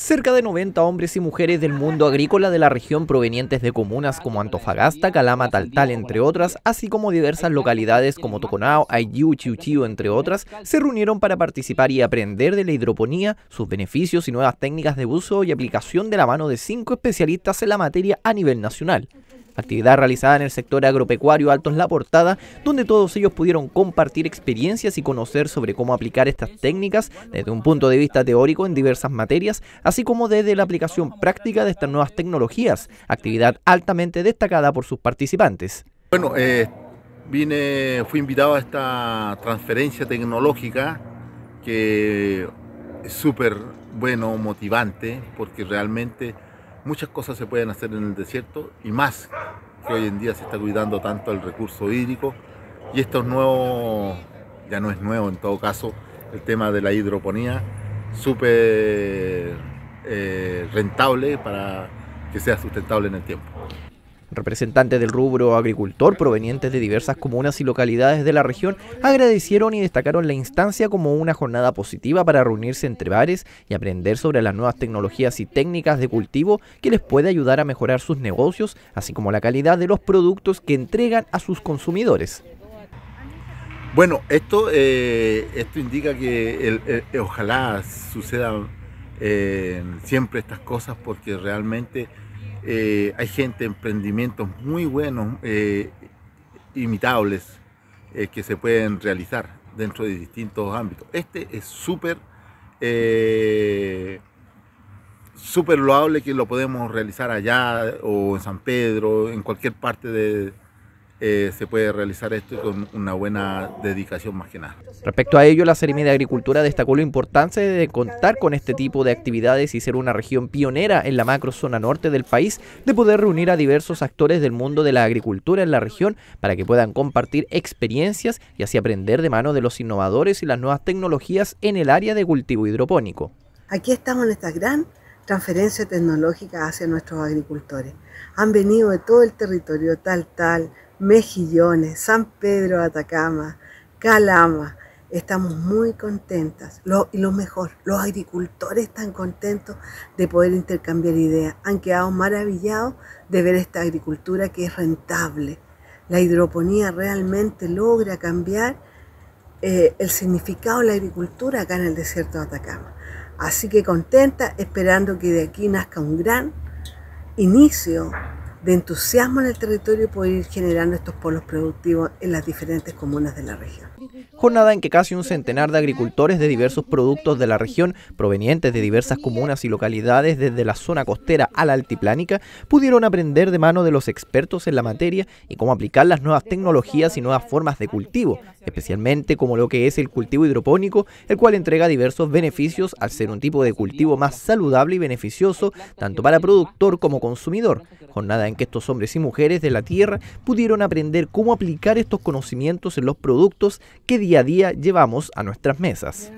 Cerca de 90 hombres y mujeres del mundo agrícola de la región provenientes de comunas como Antofagasta, Calama, Taltal, entre otras, así como diversas localidades como Toconao, Chiu Chiuchiu, entre otras, se reunieron para participar y aprender de la hidroponía, sus beneficios y nuevas técnicas de uso y aplicación de la mano de cinco especialistas en la materia a nivel nacional actividad realizada en el sector agropecuario Altos La Portada, donde todos ellos pudieron compartir experiencias y conocer sobre cómo aplicar estas técnicas desde un punto de vista teórico en diversas materias, así como desde la aplicación práctica de estas nuevas tecnologías, actividad altamente destacada por sus participantes. Bueno, eh, vine, fui invitado a esta transferencia tecnológica que es súper bueno, motivante, porque realmente muchas cosas se pueden hacer en el desierto y más que hoy en día se está cuidando tanto el recurso hídrico y esto es nuevo, ya no es nuevo en todo caso, el tema de la hidroponía, súper eh, rentable para que sea sustentable en el tiempo. Representantes del rubro agricultor provenientes de diversas comunas y localidades de la región agradecieron y destacaron la instancia como una jornada positiva para reunirse entre bares y aprender sobre las nuevas tecnologías y técnicas de cultivo que les puede ayudar a mejorar sus negocios, así como la calidad de los productos que entregan a sus consumidores. Bueno, esto, eh, esto indica que ojalá sucedan eh, siempre estas cosas porque realmente eh, hay gente, emprendimientos muy buenos, eh, imitables, eh, que se pueden realizar dentro de distintos ámbitos. Este es súper, súper loable que lo podemos realizar allá o en San Pedro, en cualquier parte de, eh, se puede realizar esto con una buena dedicación más que nada. Respecto a ello, la Seremi de Agricultura destacó la importancia de contar con este tipo de actividades y ser una región pionera en la macrozona norte del país, de poder reunir a diversos actores del mundo de la agricultura en la región para que puedan compartir experiencias y así aprender de mano de los innovadores y las nuevas tecnologías en el área de cultivo hidropónico. Aquí estamos en esta gran transferencia tecnológica hacia nuestros agricultores. Han venido de todo el territorio, tal, tal, Mejillones, San Pedro, Atacama, Calama. Estamos muy contentas. y lo mejor, los agricultores están contentos de poder intercambiar ideas. Han quedado maravillados de ver esta agricultura que es rentable. La hidroponía realmente logra cambiar eh, el significado de la agricultura acá en el desierto de Atacama. Así que contenta, esperando que de aquí nazca un gran inicio de entusiasmo en el territorio y poder ir generando estos polos productivos en las diferentes comunas de la región. Jornada en que casi un centenar de agricultores de diversos productos de la región, provenientes de diversas comunas y localidades desde la zona costera a la altiplánica, pudieron aprender de mano de los expertos en la materia y cómo aplicar las nuevas tecnologías y nuevas formas de cultivo, especialmente como lo que es el cultivo hidropónico, el cual entrega diversos beneficios al ser un tipo de cultivo más saludable y beneficioso tanto para productor como consumidor. Jornada en que estos hombres y mujeres de la Tierra pudieron aprender cómo aplicar estos conocimientos en los productos que día a día llevamos a nuestras mesas.